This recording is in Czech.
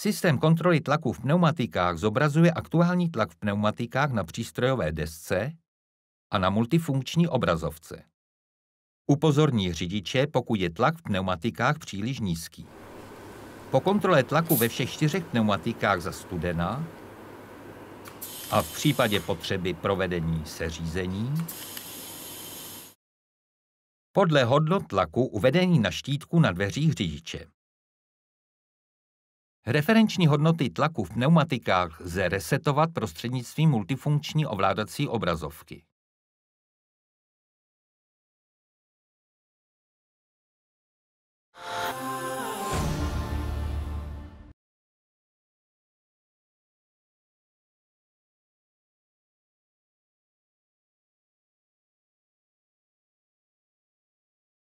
Systém kontroly tlaku v pneumatikách zobrazuje aktuální tlak v pneumatikách na přístrojové desce a na multifunkční obrazovce. Upozorní řidiče, pokud je tlak v pneumatikách příliš nízký. Po kontrole tlaku ve všech čtyřech pneumatikách za studena a v případě potřeby provedení seřízení podle hodnot tlaku uvedení na štítku na dveřích řidiče. Referenční hodnoty tlaku v pneumatikách lze resetovat prostřednictvím multifunkční ovládací obrazovky.